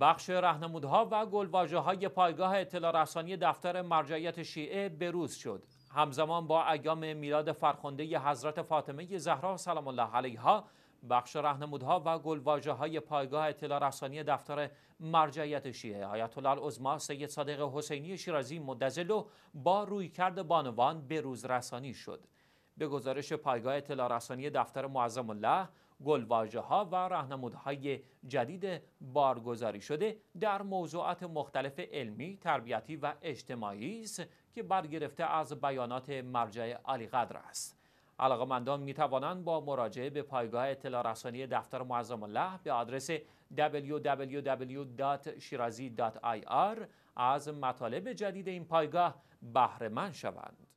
بخش رهنمودها و گلواجه های پایگاه اطلاع رسانی دفتر مرجعیت شیعه بروز شد همزمان با ایام میلاد فرخنده حضرت فاطمه زهرا سلام الله علیها بخش رهنمودها و گلواجه های پایگاه اطلاع رسانی دفتر مرجعیت شیعه آیت الله العظما سید صادق حسینی شیرازی مدزلو با رویکرد بانوان به روز رسانی شد به گزارش پایگاه اطلاع رسانی دفتر معظم الله گلواجه ها و راهنمودهای جدید بارگذاری شده در موضوعات مختلف علمی، تربیتی و اجتماعی است که برگرفته از بیانات مرجع قدر است. علاقمندان می توانند با مراجعه به پایگاه اطلاع رسانی دفتر معظم الله به آدرس www.shirazi.ir از مطالب جدید این پایگاه بهره مند شوند.